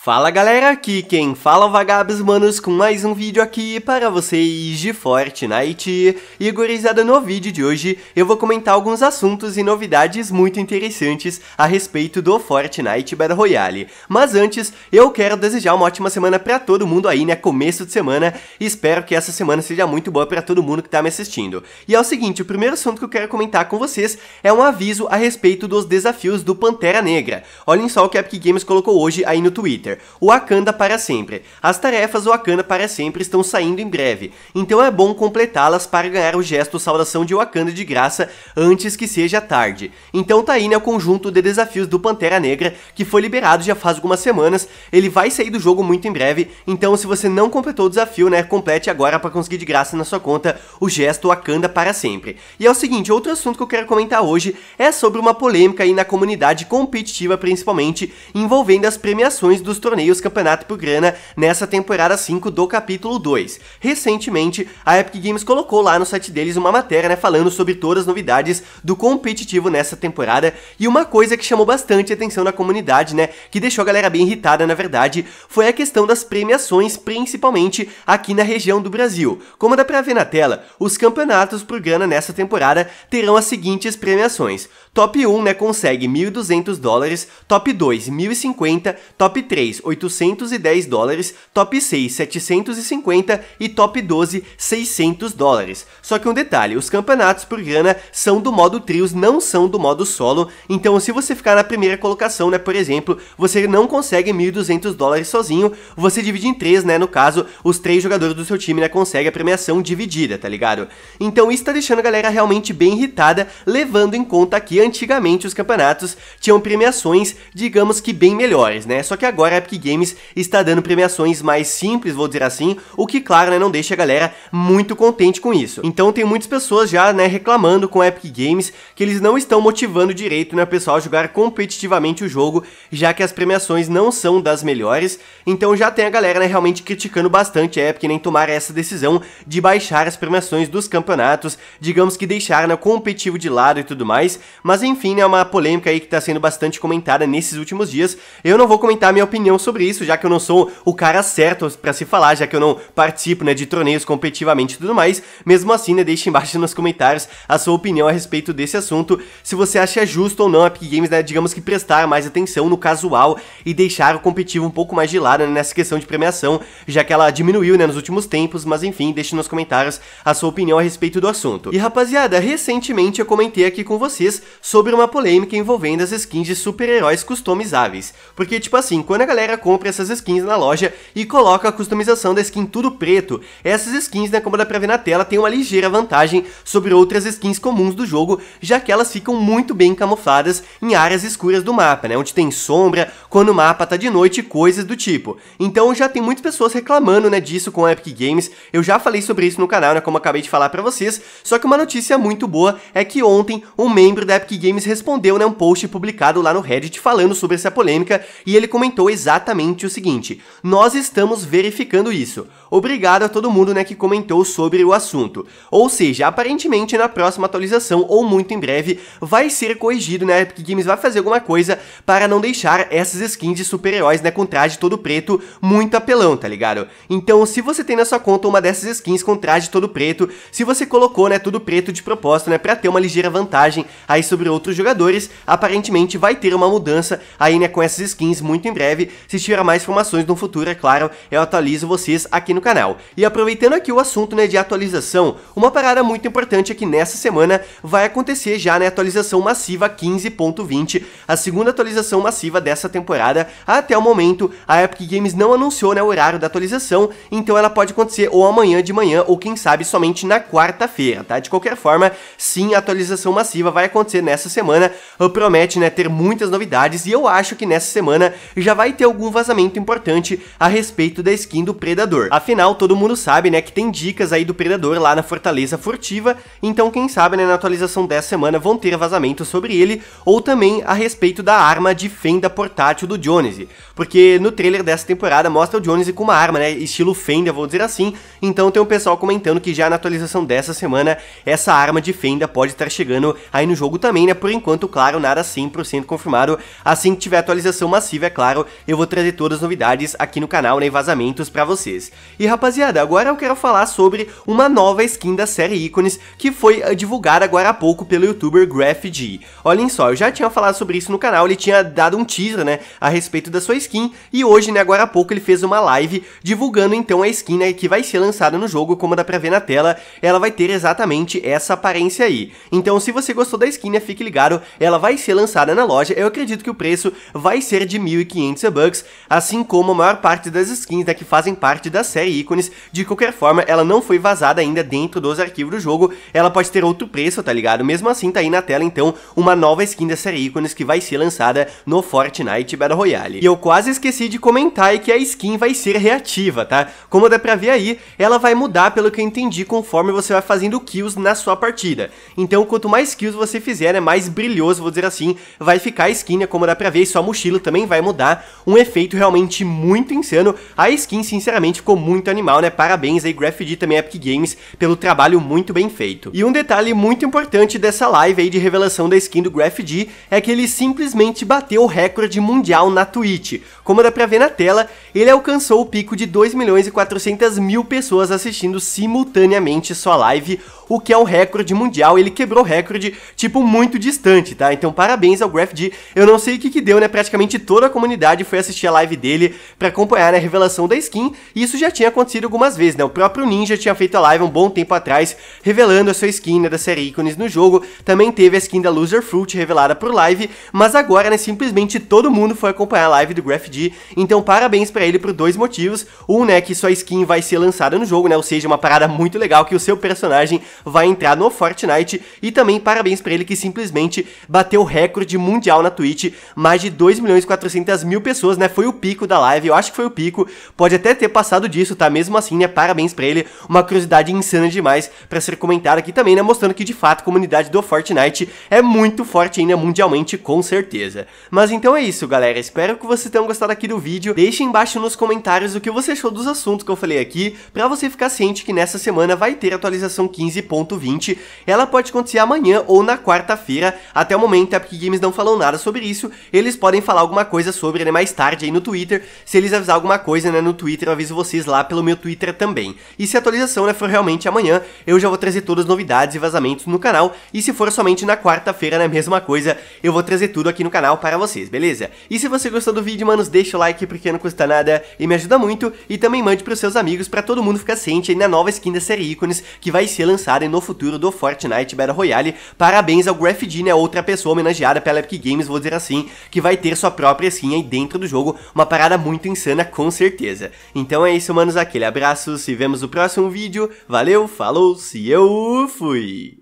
Fala galera, aqui quem fala é Vagabos Manos com mais um vídeo aqui para vocês de Fortnite. E gurizada, no vídeo de hoje eu vou comentar alguns assuntos e novidades muito interessantes a respeito do Fortnite Battle Royale. Mas antes, eu quero desejar uma ótima semana para todo mundo aí, né, começo de semana. Espero que essa semana seja muito boa para todo mundo que tá me assistindo. E é o seguinte, o primeiro assunto que eu quero comentar com vocês é um aviso a respeito dos desafios do Pantera Negra. Olhem só o que a Epic Games colocou hoje aí no Twitter. Twitter. Wakanda para sempre. As tarefas Wakanda para sempre estão saindo em breve, então é bom completá-las para ganhar o gesto saudação de Wakanda de graça antes que seja tarde. Então tá aí né, o conjunto de desafios do Pantera Negra, que foi liberado já faz algumas semanas, ele vai sair do jogo muito em breve, então se você não completou o desafio, né, complete agora para conseguir de graça na sua conta o gesto Wakanda para sempre. E é o seguinte, outro assunto que eu quero comentar hoje é sobre uma polêmica aí na comunidade competitiva, principalmente envolvendo as premiações dos dos torneios Campeonato por Grana nessa temporada 5 do capítulo 2. Recentemente, a Epic Games colocou lá no site deles uma matéria, né, falando sobre todas as novidades do competitivo nessa temporada, e uma coisa que chamou bastante atenção na comunidade, né, que deixou a galera bem irritada, na verdade, foi a questão das premiações, principalmente aqui na região do Brasil. Como dá pra ver na tela, os campeonatos por Grana nessa temporada terão as seguintes premiações: Top 1, né, consegue 1.200 dólares, top 2, 1.050, top 3, 810 dólares, top 6, 750 e top 12, 600 dólares. Só que um detalhe, os campeonatos por grana são do modo trios, não são do modo solo, então se você ficar na primeira colocação, né, por exemplo, você não consegue 1.200 dólares sozinho, você divide em 3, né, no caso, os três jogadores do seu time, né, conseguem a premiação dividida, tá ligado? Então isso tá deixando a galera realmente bem irritada, levando em conta aqui antigamente os campeonatos tinham premiações, digamos que bem melhores, né? Só que agora a Epic Games está dando premiações mais simples, vou dizer assim, o que, claro, né, não deixa a galera muito contente com isso. Então tem muitas pessoas já, né, reclamando com a Epic Games que eles não estão motivando direito, né, o pessoal a jogar competitivamente o jogo, já que as premiações não são das melhores. Então já tem a galera, né, realmente criticando bastante a Epic nem tomar essa decisão de baixar as premiações dos campeonatos, digamos que deixar, né, competitivo de lado e tudo mais, mas mas enfim, é uma polêmica aí que está sendo bastante comentada nesses últimos dias. Eu não vou comentar minha opinião sobre isso, já que eu não sou o cara certo para se falar, já que eu não participo né, de torneios competitivamente e tudo mais. Mesmo assim, né, deixe embaixo nos comentários a sua opinião a respeito desse assunto, se você acha justo ou não a Epic Games, né, digamos que prestar mais atenção no casual e deixar o competitivo um pouco mais de lado né, nessa questão de premiação, já que ela diminuiu né, nos últimos tempos, mas enfim, deixe nos comentários a sua opinião a respeito do assunto. E rapaziada, recentemente eu comentei aqui com vocês sobre uma polêmica envolvendo as skins de super-heróis customizáveis. Porque, tipo assim, quando a galera compra essas skins na loja e coloca a customização da skin tudo preto, essas skins, né, como dá pra ver na tela, tem uma ligeira vantagem sobre outras skins comuns do jogo, já que elas ficam muito bem camufladas em áreas escuras do mapa, né, onde tem sombra, quando o mapa tá de noite, coisas do tipo. Então já tem muitas pessoas reclamando, né, disso com a Epic Games, eu já falei sobre isso no canal, né, como acabei de falar pra vocês, só que uma notícia muito boa é que ontem um membro da Epic Games respondeu né, um post publicado lá no Reddit falando sobre essa polêmica e ele comentou exatamente o seguinte: Nós estamos verificando isso. Obrigado a todo mundo né, que comentou sobre o assunto. Ou seja, aparentemente na próxima atualização ou muito em breve vai ser corrigido, né? A Epic Games vai fazer alguma coisa para não deixar essas skins de super-heróis né, com traje todo preto muito apelão, tá ligado? Então, se você tem na sua conta uma dessas skins com traje todo preto, se você colocou né, tudo preto de propósito né, para ter uma ligeira vantagem aí sobre sobre outros jogadores, aparentemente vai ter uma mudança aí né, com essas skins muito em breve. Se tiver mais informações no futuro, é claro, eu atualizo vocês aqui no canal. E aproveitando aqui o assunto né, de atualização, uma parada muito importante é que nessa semana vai acontecer já né, atualização massiva 15.20, a segunda atualização massiva dessa temporada. Até o momento, a Epic Games não anunciou né, o horário da atualização, então ela pode acontecer ou amanhã de manhã, ou quem sabe somente na quarta-feira, tá? De qualquer forma, sim, a atualização massiva vai acontecer né nessa semana promete né, ter muitas novidades e eu acho que nessa semana já vai ter algum vazamento importante a respeito da skin do Predador. Afinal, todo mundo sabe né, que tem dicas aí do Predador lá na Fortaleza Furtiva, então quem sabe né, na atualização dessa semana vão ter vazamentos sobre ele ou também a respeito da arma de fenda portátil do Jonesy, porque no trailer dessa temporada mostra o Jonesy com uma arma, né, estilo fenda, vou dizer assim, então tem um pessoal comentando que já na atualização dessa semana essa arma de fenda pode estar chegando aí no jogo também, por enquanto, claro, nada 100% confirmado. Assim que tiver atualização massiva, é claro, eu vou trazer todas as novidades aqui no canal, né, e vazamentos pra vocês. E rapaziada, agora eu quero falar sobre uma nova skin da série Ícones que foi eh, divulgada agora há pouco pelo youtuber GraphG. Olhem só, eu já tinha falado sobre isso no canal, ele tinha dado um teaser, né, a respeito da sua skin, e hoje, né, agora há pouco ele fez uma live divulgando então a skin, né, que vai ser lançada no jogo, como dá pra ver na tela, ela vai ter exatamente essa aparência aí. Então, se você gostou da skin, né, fique ligado, ela vai ser lançada na loja, eu acredito que o preço vai ser de 1.500 bucks, assim como a maior parte das skins né, que fazem parte da série ícones, de qualquer forma, ela não foi vazada ainda dentro dos arquivos do jogo, ela pode ter outro preço, tá ligado? Mesmo assim, tá aí na tela, então, uma nova skin da série ícones que vai ser lançada no Fortnite Battle Royale. E eu quase esqueci de comentar que a skin vai ser reativa, tá? Como dá pra ver aí, ela vai mudar, pelo que eu entendi, conforme você vai fazendo kills na sua partida. Então, quanto mais kills você fizer, homem é mais brilhoso, vou dizer assim, vai ficar a skin, é como dá pra ver, e sua mochila também vai mudar, um efeito realmente muito insano. A skin, sinceramente, ficou muito animal, né? Parabéns aí, GraphD também Epic Games, pelo trabalho muito bem feito. E um detalhe muito importante dessa live aí de revelação da skin do GraphD é que ele simplesmente bateu o recorde mundial na Twitch. Como dá pra ver na tela, ele alcançou o pico de 2 milhões e 400 mil pessoas assistindo simultaneamente sua live, o que é um recorde mundial, ele quebrou recorde, tipo, muito muito distante, tá? Então parabéns ao Graph D. Eu não sei o que que deu, né? Praticamente toda a comunidade foi assistir a live dele para acompanhar né, a revelação da skin. E isso já tinha acontecido algumas vezes, né? O próprio Ninja tinha feito a live um bom tempo atrás, revelando a sua skin né, da série ícones no jogo. Também teve a skin da Loser Fruit revelada por live, mas agora, né, simplesmente todo mundo foi acompanhar a live do Graph D. Então parabéns para ele por dois motivos. Um, né, que sua skin vai ser lançada no jogo, né? Ou seja, uma parada muito legal que o seu personagem vai entrar no Fortnite. E também parabéns para ele que simplesmente simplesmente bateu o recorde mundial na Twitch, mais de 2 milhões e 400 mil pessoas, né? Foi o pico da live, eu acho que foi o pico, pode até ter passado disso, tá? Mesmo assim, né? Parabéns pra ele, uma curiosidade insana demais para ser comentada aqui também, né? Mostrando que de fato a comunidade do Fortnite é muito forte ainda mundialmente, com certeza. Mas então é isso, galera, espero que vocês tenham gostado aqui do vídeo, deixem embaixo nos comentários o que você achou dos assuntos que eu falei aqui, pra você ficar ciente que nessa semana vai ter atualização 15.20, ela pode acontecer amanhã ou na quarta-feira sexta-feira. Até o momento, a Epic Games não falou nada sobre isso. Eles podem falar alguma coisa sobre, ele né, mais tarde aí no Twitter. Se eles avisar alguma coisa, né, no Twitter, eu aviso vocês lá pelo meu Twitter também. E se a atualização, né, for realmente amanhã, eu já vou trazer todas as novidades e vazamentos no canal. E se for somente na quarta-feira, né, mesma coisa, eu vou trazer tudo aqui no canal para vocês, beleza? E se você gostou do vídeo, manos, deixa o like porque não custa nada e me ajuda muito. E também mande os seus amigos para todo mundo ficar ciente aí na nova skin da série Ícones que vai ser lançada no futuro do Fortnite Battle Royale. Parabéns ao Graph FD, né outra pessoa homenageada pela Epic Games, vou dizer assim, que vai ter sua própria skin aí dentro do jogo, uma parada muito insana com certeza. Então é isso, manos, aquele abraço, se vemos no próximo vídeo, valeu, falou, se eu fui!